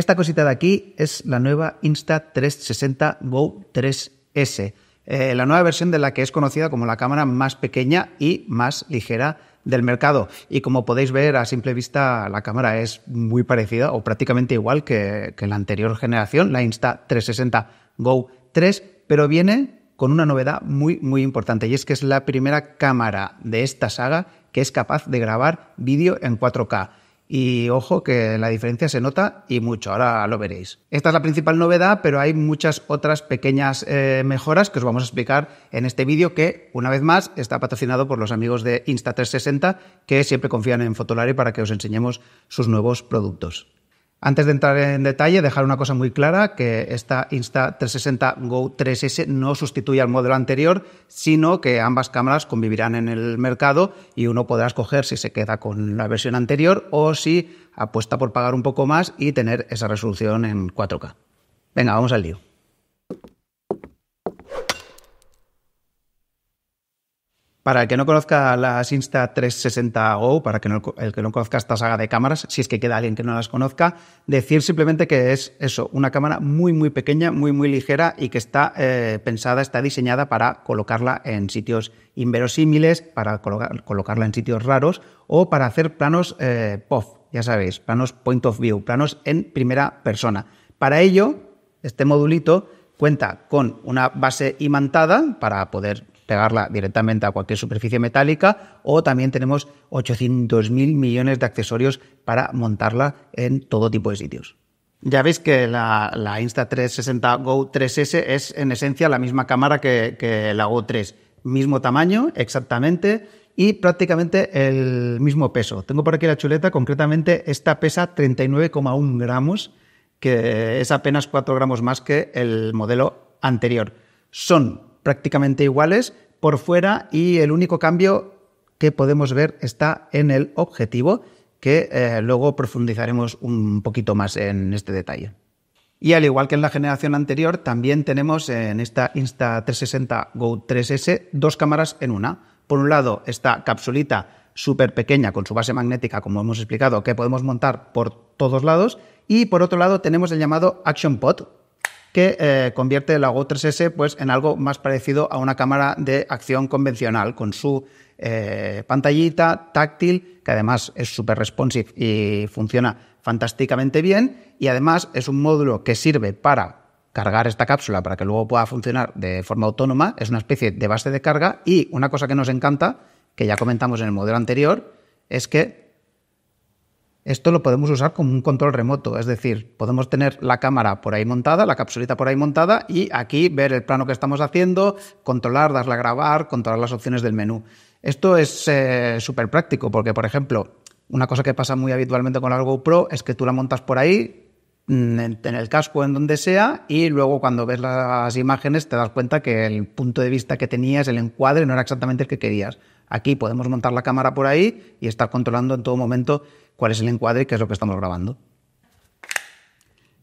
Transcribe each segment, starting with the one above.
Esta cosita de aquí es la nueva Insta360 Go 3S, eh, la nueva versión de la que es conocida como la cámara más pequeña y más ligera del mercado. Y como podéis ver a simple vista, la cámara es muy parecida o prácticamente igual que, la anterior generación, la Insta360 Go 3, pero viene con una novedad muy, muy importante y es que es la primera cámara de esta saga que es capaz de grabar vídeo en 4K. Y ojo que la diferencia se nota y mucho, ahora lo veréis. Esta es la principal novedad, pero hay muchas otras pequeñas eh, mejoras que os vamos a explicar en este vídeo que, una vez más, está patrocinado por los amigos de Insta360 que siempre confían en Fotolari para que os enseñemos sus nuevos productos. Antes de entrar en detalle, dejar una cosa muy clara, que esta Insta360 Go 3S no sustituye al modelo anterior, sino que ambas cámaras convivirán en el mercado y uno podrá escoger si se queda con la versión anterior o si apuesta por pagar un poco más y tener esa resolución en 4K. Venga, vamos al lío. Para el que no conozca las Insta360 o para que el que no conozca esta saga de cámaras, si es que queda alguien que no las conozca, decir simplemente que es eso, una cámara muy, muy pequeña, muy, muy ligera y que está eh, pensada, está diseñada para colocarla en sitios inverosímiles, para colocarla en sitios raros o para hacer planos eh, pof, POV, ya sabéis, planos point of view, planos en primera persona. Para ello, este modulito cuenta con una base imantada para poder pegarla directamente a cualquier superficie metálica o también tenemos 800.000 millones de accesorios para montarla en todo tipo de sitios. Ya veis que la, Insta360 Go 3S es en esencia la misma cámara que, que la Go 3. Mismo tamaño, exactamente, y prácticamente el mismo peso. Tengo por aquí la chuleta, concretamente esta pesa 39,1 gramos, que es apenas 4 gramos más que el modelo anterior. Son prácticamente iguales por fuera y el único cambio que podemos ver está en el objetivo, que eh, luego profundizaremos un poquito más en este detalle. Y al igual que en la generación anterior, también tenemos en esta Insta360 Go 3S dos cámaras en una. Por un lado, esta capsulita súper pequeña con su base magnética, como hemos explicado, que podemos montar por todos lados. Y por otro lado, tenemos el llamado Action Pod, que eh, convierte la GO 3S pues, en algo más parecido a una cámara de acción convencional, con su eh, pantallita táctil, que además es súper responsive y funciona fantásticamente bien, y además es un módulo que sirve para cargar esta cápsula para que luego pueda funcionar de forma autónoma, es una especie de base de carga y una cosa que nos encanta, que ya comentamos en el modelo anterior, es que esto lo podemos usar como un control remoto, es decir, podemos tener la cámara por ahí montada, la capsulita por ahí montada y aquí ver el plano que estamos haciendo, controlar, darle a grabar, controlar las opciones del menú. Esto es eh, súper práctico porque, por ejemplo, una cosa que pasa muy habitualmente con la GoPro es que tú la montas por ahí, mm, en, el casco, en donde sea, y luego cuando ves las imágenes te das cuenta que el punto de vista que tenías, el encuadre, no era exactamente el que querías. Aquí podemos montar la cámara por ahí y estar controlando en todo momento cuál es el encuadre y qué es lo que estamos grabando.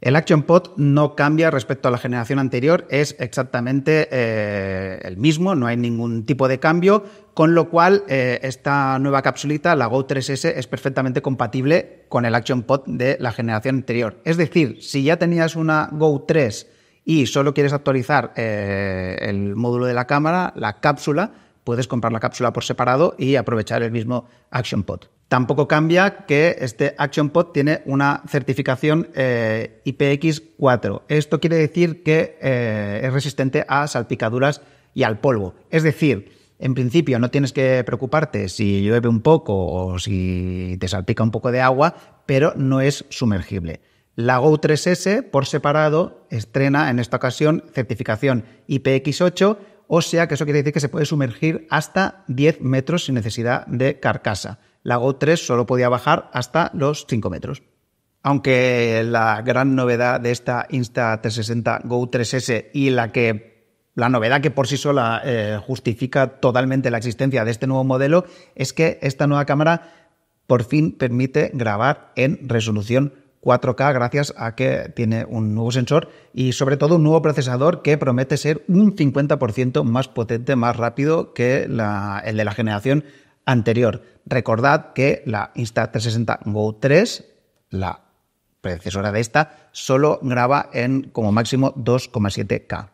El Action Pod no cambia respecto a la generación anterior, es exactamente eh, el mismo, no hay ningún tipo de cambio, con lo cual eh, esta nueva capsulita, la Go 3S, es perfectamente compatible con el Action Pod de la generación anterior. Es decir, si ya tenías una Go 3 y solo quieres actualizar eh, el módulo de la cámara, la cápsula, puedes comprar la cápsula por separado y aprovechar el mismo Action Pod. Tampoco cambia que este ActionPod tiene una certificación eh, IPX4. Esto quiere decir que eh, es resistente a salpicaduras y al polvo. Es decir, en principio no tienes que preocuparte si llueve un poco o si te salpica un poco de agua, pero no es sumergible. La Go 3S, por separado, estrena en esta ocasión certificación IPX8, o sea que eso quiere decir que se puede sumergir hasta 10 metros sin necesidad de carcasa la Go 3 solo podía bajar hasta los 5 metros. Aunque la gran novedad de esta Insta360 Go 3S y la que la novedad que por sí sola eh, justifica totalmente la existencia de este nuevo modelo es que esta nueva cámara por fin permite grabar en resolución 4K gracias a que tiene un nuevo sensor y sobre todo un nuevo procesador que promete ser un 50% más potente, más rápido que el de la generación anterior. Recordad que la Insta360 Go 3, la predecesora de esta, solo graba en como máximo 2,7K.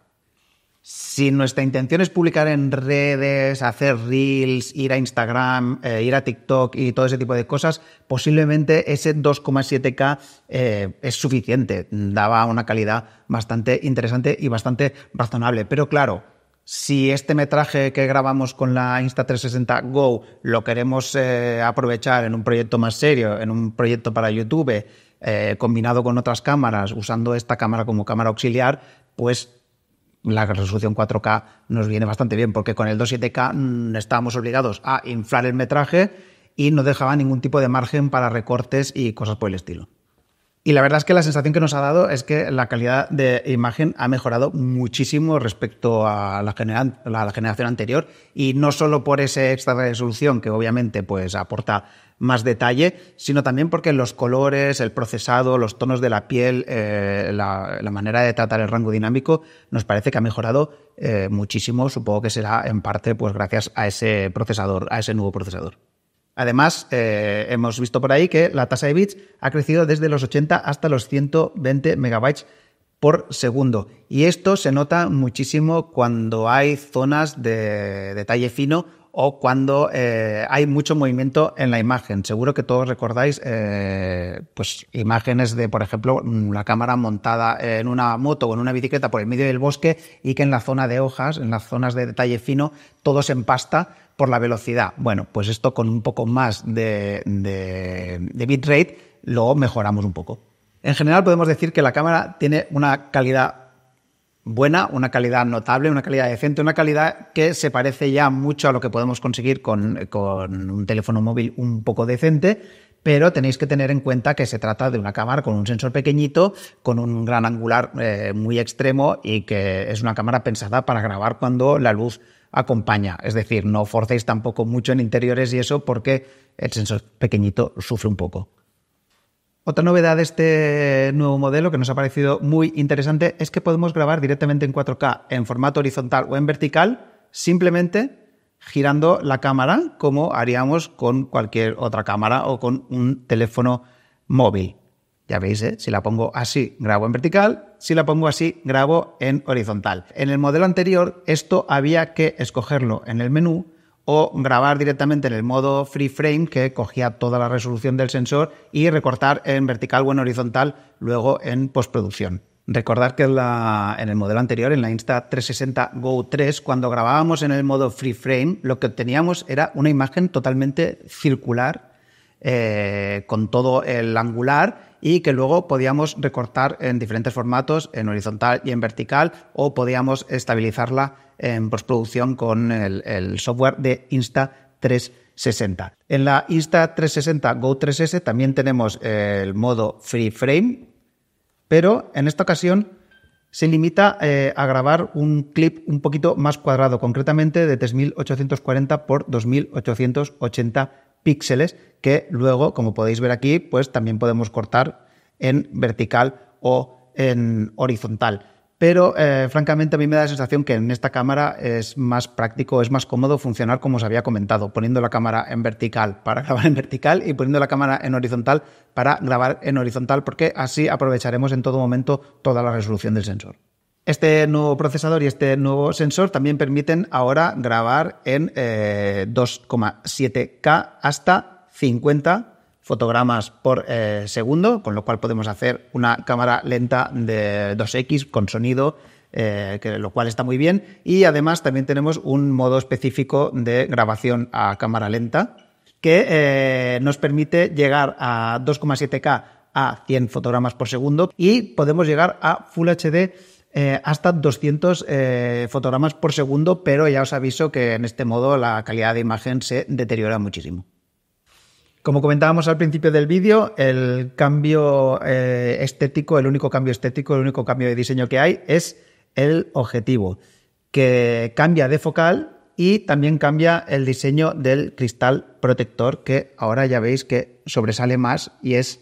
Si nuestra intención es publicar en redes, hacer reels, ir a Instagram, eh, ir a TikTok y todo ese tipo de cosas, posiblemente ese 2,7K eh, es suficiente. Daba una calidad bastante interesante y bastante razonable. Pero claro, si este metraje que grabamos con la Insta360 Go lo queremos eh, aprovechar en un proyecto más serio, en un proyecto para YouTube, eh, combinado con otras cámaras, usando esta cámara como cámara auxiliar, pues la resolución 4K nos viene bastante bien, porque con el 27K mm, estábamos obligados a inflar el metraje y no dejaba ningún tipo de margen para recortes y cosas por el estilo. Y la verdad es que la sensación que nos ha dado es que la calidad de imagen ha mejorado muchísimo respecto a la, generación anterior y no solo por esa extra resolución que obviamente pues aporta más detalle, sino también porque los colores, el procesado, los tonos de la piel, eh, la, manera de tratar el rango dinámico nos parece que ha mejorado eh, muchísimo. Supongo que será en parte pues gracias a ese procesador, a ese nuevo procesador. Además, eh, hemos visto por ahí que la tasa de bits ha crecido desde los 80 hasta los 120 megabytes por segundo. Y esto se nota muchísimo cuando hay zonas de detalle fino o cuando eh, hay mucho movimiento en la imagen. Seguro que todos recordáis eh, pues, imágenes de, por ejemplo, una mm, cámara montada en una moto o en una bicicleta por el medio del bosque y que en la zona de hojas, en las zonas de detalle fino, todo se empasta por la velocidad. Bueno, pues esto con un poco más de, de, de bitrate lo mejoramos un poco. En general podemos decir que la cámara tiene una calidad buena, una calidad notable, una calidad decente, una calidad que se parece ya mucho a lo que podemos conseguir con, un teléfono móvil un poco decente, pero tenéis que tener en cuenta que se trata de una cámara con un sensor pequeñito, con un gran angular eh, muy extremo y que es una cámara pensada para grabar cuando la luz acompaña. Es decir, no forcéis tampoco mucho en interiores y eso porque el sensor pequeñito sufre un poco. Otra novedad de este nuevo modelo que nos ha parecido muy interesante es que podemos grabar directamente en 4K en formato horizontal o en vertical, simplemente girando la cámara como haríamos con cualquier otra cámara o con un teléfono móvil. Ya veis, ¿eh? si la pongo así, grabo en vertical, si la pongo así, grabo en horizontal. En el modelo anterior esto había que escogerlo en el menú o grabar directamente en el modo free frame que cogía toda la resolución del sensor y recortar en vertical o en horizontal luego en postproducción. recordar que en, el modelo anterior, en la Insta360 Go 3, cuando grabábamos en el modo free frame, lo que obteníamos era una imagen totalmente circular eh, con todo el angular y que luego podíamos recortar en diferentes formatos, en horizontal y en vertical, o podíamos estabilizarla en postproducción con el, software de Insta360. En la Insta360 Go 3S también tenemos el modo Free Frame, pero en esta ocasión se limita eh, a grabar un clip un poquito más cuadrado, concretamente de 3840 x 2880 píxeles que luego, como podéis ver aquí, pues también podemos cortar en vertical o en horizontal. Pero eh, francamente a mí me da la sensación que en esta cámara es más práctico, es más cómodo funcionar como os había comentado, poniendo la cámara en vertical para grabar en vertical y poniendo la cámara en horizontal para grabar en horizontal, porque así aprovecharemos en todo momento toda la resolución del sensor. Este nuevo procesador y este nuevo sensor también permiten ahora grabar en 2,7K eh, hasta 50 fotogramas por eh, segundo, con lo cual podemos hacer una cámara lenta de 2X con sonido, eh, que, lo cual está muy bien. Y además también tenemos un modo específico de grabación a cámara lenta que nos permite llegar a 2,7K a 100 fotogramas por segundo y podemos llegar a Full HD eh, hasta 200 eh, fotogramas por segundo, pero ya os aviso que en este modo la calidad de imagen se deteriora muchísimo. Como comentábamos al principio del vídeo, el cambio eh, estético, el único cambio estético, el único cambio de diseño que hay es el objetivo, que cambia de focal y también cambia el diseño del cristal protector, que ahora ya veis que sobresale más y es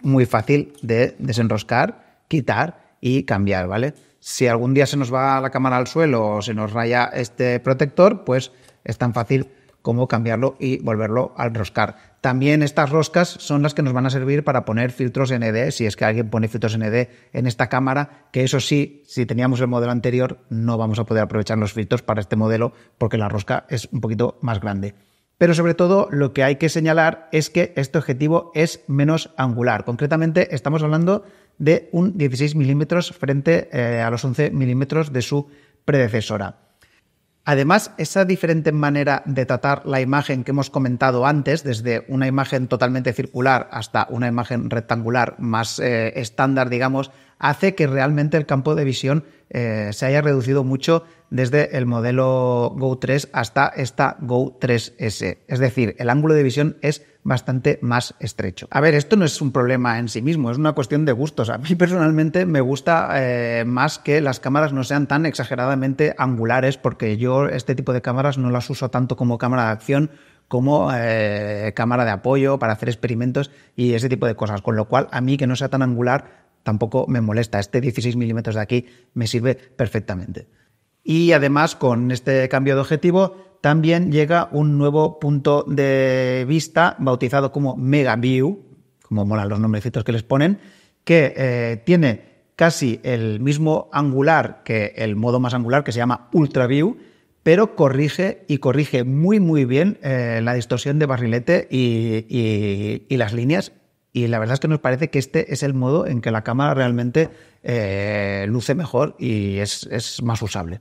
muy fácil de desenroscar, quitar y cambiar, ¿vale? Si algún día se nos va la cámara al suelo o se nos raya este protector, pues es tan fácil como cambiarlo y volverlo a roscar. También estas roscas son las que nos van a servir para poner filtros ND, si es que alguien pone filtros ND en esta cámara, que eso sí, si teníamos el modelo anterior, no vamos a poder aprovechar los filtros para este modelo porque la rosca es un poquito más grande. Pero sobre todo lo que hay que señalar es que este objetivo es menos angular. Concretamente estamos hablando de un 16 milímetros frente eh, a los 11 milímetros de su predecesora. Además, esa diferente manera de tratar la imagen que hemos comentado antes, desde una imagen totalmente circular hasta una imagen rectangular más eh, estándar, digamos, hace que realmente el campo de visión eh, se haya reducido mucho desde el modelo Go 3 hasta esta Go 3S. Es decir, el ángulo de visión es bastante más estrecho. A ver, esto no es un problema en sí mismo, es una cuestión de gustos. A mí personalmente me gusta eh, más que las cámaras no sean tan exageradamente angulares, porque yo este tipo de cámaras no las uso tanto como cámara de acción como eh, cámara de apoyo para hacer experimentos y ese tipo de cosas. Con lo cual, a mí que no sea tan angular tampoco me molesta. Este 16 milímetros de aquí me sirve perfectamente. Y además, con este cambio de objetivo, también llega un nuevo punto de vista bautizado como Mega View, como molan los nombrecitos que les ponen, que eh, tiene casi el mismo angular que el modo más angular, que se llama Ultra View, pero corrige y corrige muy, muy bien eh, la distorsión de barrilete y las líneas y la verdad es que nos parece que este es el modo en que la cámara realmente eh, luce mejor y es, más usable.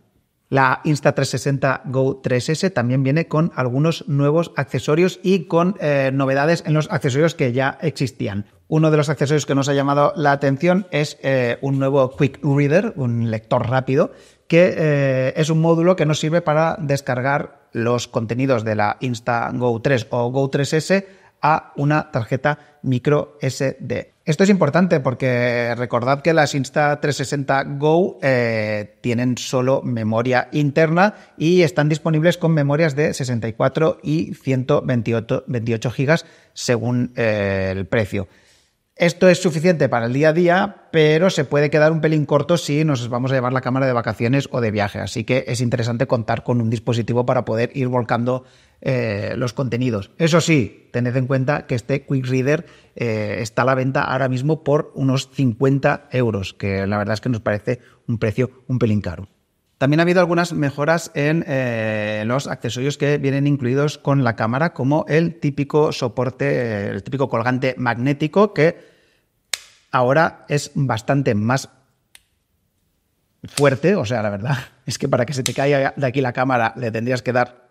La Insta360 Go 3S también viene con algunos nuevos accesorios y con eh, novedades en los accesorios que ya existían. Uno de los accesorios que nos ha llamado la atención es eh, un nuevo Quick Reader, un lector rápido, que es un módulo que nos sirve para descargar los contenidos de la Insta Go 3 o Go 3S a una tarjeta micro SD. Esto es importante porque recordad que las Insta360 Go eh, tienen solo memoria interna y están disponibles con memorias de 64 y 128 GB según eh, el precio. Esto es suficiente para el día a día, pero se puede quedar un pelín corto si nos vamos a llevar la cámara de vacaciones o de viaje. Así que es interesante contar con un dispositivo para poder ir volcando eh, los contenidos. Eso sí, tened en cuenta que este Quick Reader eh, está a la venta ahora mismo por unos 50 euros, que la verdad es que nos parece un precio un pelín caro. También ha habido algunas mejoras en eh, los accesorios que vienen incluidos con la cámara, como el típico soporte, el típico colgante magnético, que ahora es bastante más fuerte. O sea, la verdad es que para que se te caiga de aquí la cámara le tendrías que dar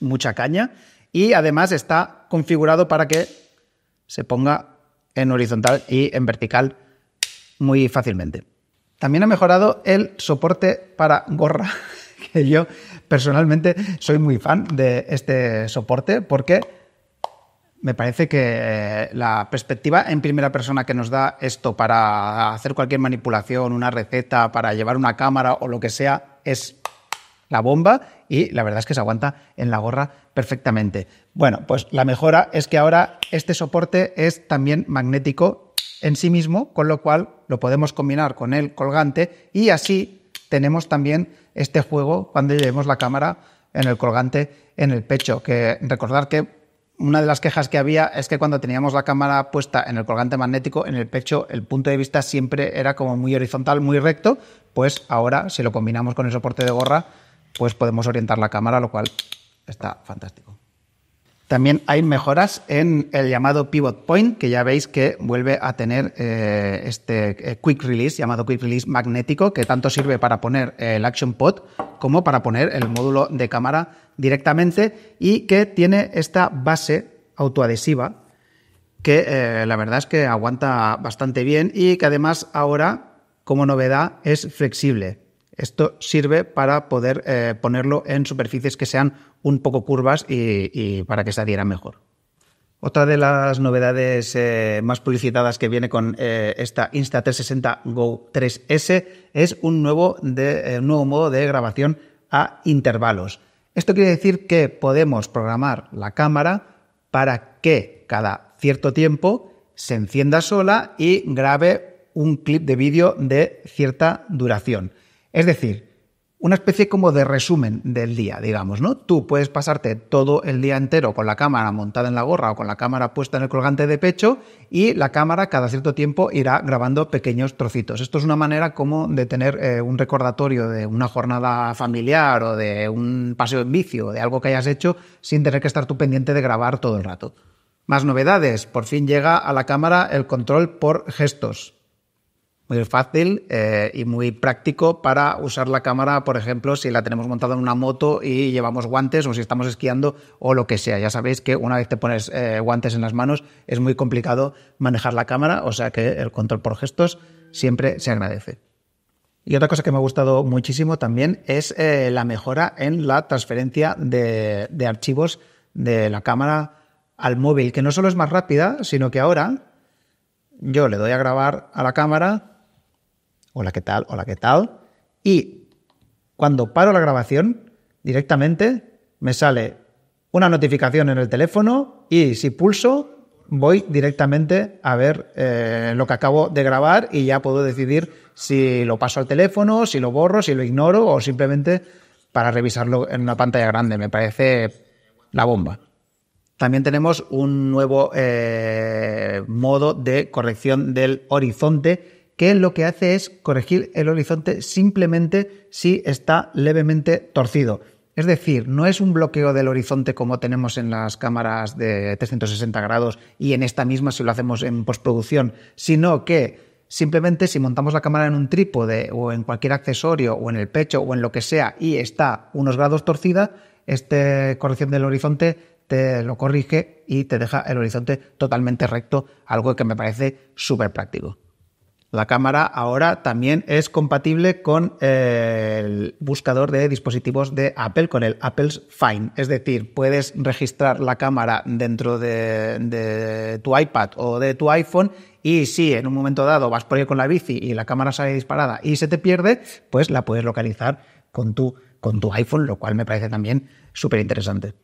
mucha caña. Y además está configurado para que se ponga en horizontal y en vertical muy fácilmente. También ha mejorado el soporte para gorra, que yo personalmente soy muy fan de este soporte porque me parece que eh, la perspectiva en primera persona que nos da esto para hacer cualquier manipulación, una receta, para llevar una cámara o lo que sea, es la bomba y la verdad es que se aguanta en la gorra perfectamente. Bueno, pues la mejora es que ahora este soporte es también magnético en sí mismo, con lo cual lo podemos combinar con el colgante y así tenemos también este juego cuando llevemos la cámara en el colgante en el pecho, que recordar que una de las quejas que había es que cuando teníamos la cámara puesta en el colgante magnético, en el pecho, el punto de vista siempre era como muy horizontal, muy recto, pues ahora si lo combinamos con el soporte de gorra, pues podemos orientar la cámara, lo cual está fantástico. También hay mejoras en el llamado pivot point, que ya veis que vuelve a tener eh, este eh, quick release, llamado quick release magnético, que tanto sirve para poner el action pod como para poner el módulo de cámara directamente y que tiene esta base autoadhesiva que eh, la verdad es que aguanta bastante bien y que además ahora, como novedad, es flexible. Esto sirve para poder eh, ponerlo en superficies que sean un poco curvas y, para que se adhiera mejor. Otra de las novedades eh, más publicitadas que viene con eh, esta Insta360 Go 3S es un nuevo, un nuevo modo de grabación a intervalos. Esto quiere decir que podemos programar la cámara para que cada cierto tiempo se encienda sola y grabe un clip de vídeo de cierta duración. Es decir, una especie como de resumen del día, digamos, ¿no? Tú puedes pasarte todo el día entero con la cámara montada en la gorra o con la cámara puesta en el colgante de pecho y la cámara cada cierto tiempo irá grabando pequeños trocitos. Esto es una manera como de tener eh, un recordatorio de una jornada familiar o de un paseo en vicio, de algo que hayas hecho sin tener que estar tú pendiente de grabar todo el rato. Más novedades, por fin llega a la cámara el control por gestos muy fácil eh, y muy práctico para usar la cámara, por ejemplo, si la tenemos montada en una moto y llevamos guantes o si estamos esquiando o lo que sea. Ya sabéis que una vez te pones eh, guantes en las manos es muy complicado manejar la cámara, o sea que el control por gestos siempre se agradece. Y otra cosa que me ha gustado muchísimo también es eh, la mejora en la transferencia de archivos de la cámara al móvil, que no solo es más rápida, sino que ahora yo le doy a grabar a la cámara hola, ¿qué tal? Hola, ¿qué tal? Y cuando paro la grabación, directamente me sale una notificación en el teléfono y si pulso, voy directamente a ver eh, lo que acabo de grabar y ya puedo decidir si lo paso al teléfono, si lo borro, si lo ignoro o simplemente para revisarlo en una pantalla grande. Me parece la bomba. También tenemos un nuevo eh, modo de corrección del horizonte que lo que hace es corregir el horizonte simplemente si está levemente torcido. Es decir, no es un bloqueo del horizonte como tenemos en las cámaras de 360 grados y en esta misma si lo hacemos en postproducción, sino que simplemente si montamos la cámara en un trípode o en cualquier accesorio o en el pecho o en lo que sea y está unos grados torcida, esta corrección del horizonte te lo corrige y te deja el horizonte totalmente recto, algo que me parece súper práctico. La cámara ahora también es compatible con eh, el buscador de dispositivos de Apple, con el Apple's Find. Es decir, puedes registrar la cámara dentro de, tu iPad o de tu iPhone y si en un momento dado vas por ahí con la bici y la cámara sale disparada y se te pierde, pues la puedes localizar con tu, con tu iPhone, lo cual me parece también súper interesante.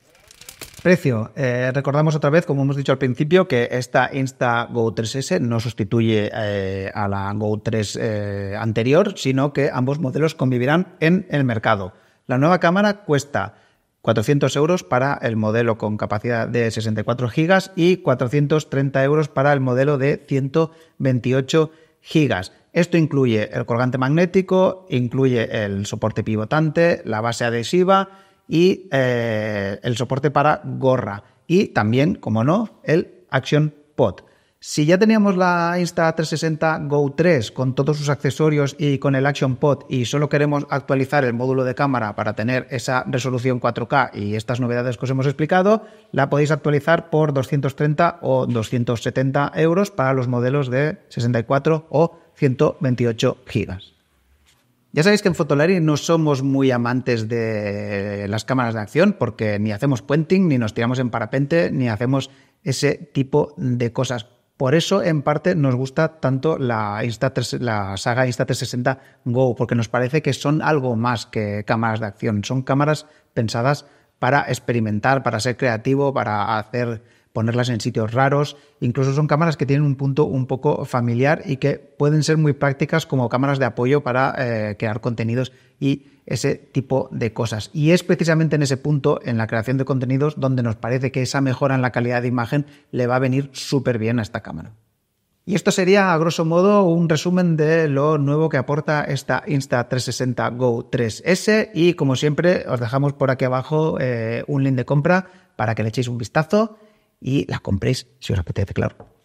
Precio. Eh, recordamos otra vez, como hemos dicho al principio, que esta InstaGo 3S no sustituye eh, a la Go 3 eh, anterior, sino que ambos modelos convivirán en el mercado. La nueva cámara cuesta 400 euros para el modelo con capacidad de 64 GB y 430 euros para el modelo de 128 GB. Esto incluye el colgante magnético, incluye el soporte pivotante, la base adhesiva y eh, el soporte para gorra. Y también, como no, el Action Pod. Si ya teníamos la Insta360 Go 3 con todos sus accesorios y con el Action Pod y solo queremos actualizar el módulo de cámara para tener esa resolución 4K y estas novedades que os hemos explicado, la podéis actualizar por 230 o 270 euros para los modelos de 64 o 128 gigas. Ya sabéis que en Fotolari no somos muy amantes de las cámaras de acción porque ni hacemos puenting, ni nos tiramos en parapente, ni hacemos ese tipo de cosas. Por eso, en parte, nos gusta tanto la, la saga Insta360 Go, porque nos parece que son algo más que cámaras de acción. Son cámaras pensadas para experimentar, para ser creativo, para hacer ponerlas en sitios raros. Incluso son cámaras que tienen un punto un poco familiar y que pueden ser muy prácticas como cámaras de apoyo para eh, crear contenidos y ese tipo de cosas. Y es precisamente en ese punto, en la creación de contenidos, donde nos parece que esa mejora en la calidad de imagen le va a venir súper bien a esta cámara. Y esto sería, a grosso modo, un resumen de lo nuevo que aporta esta Insta360 Go 3S. Y como siempre, os dejamos por aquí abajo eh, un link de compra para que le echéis un vistazo y las compréis si os apetece, claro.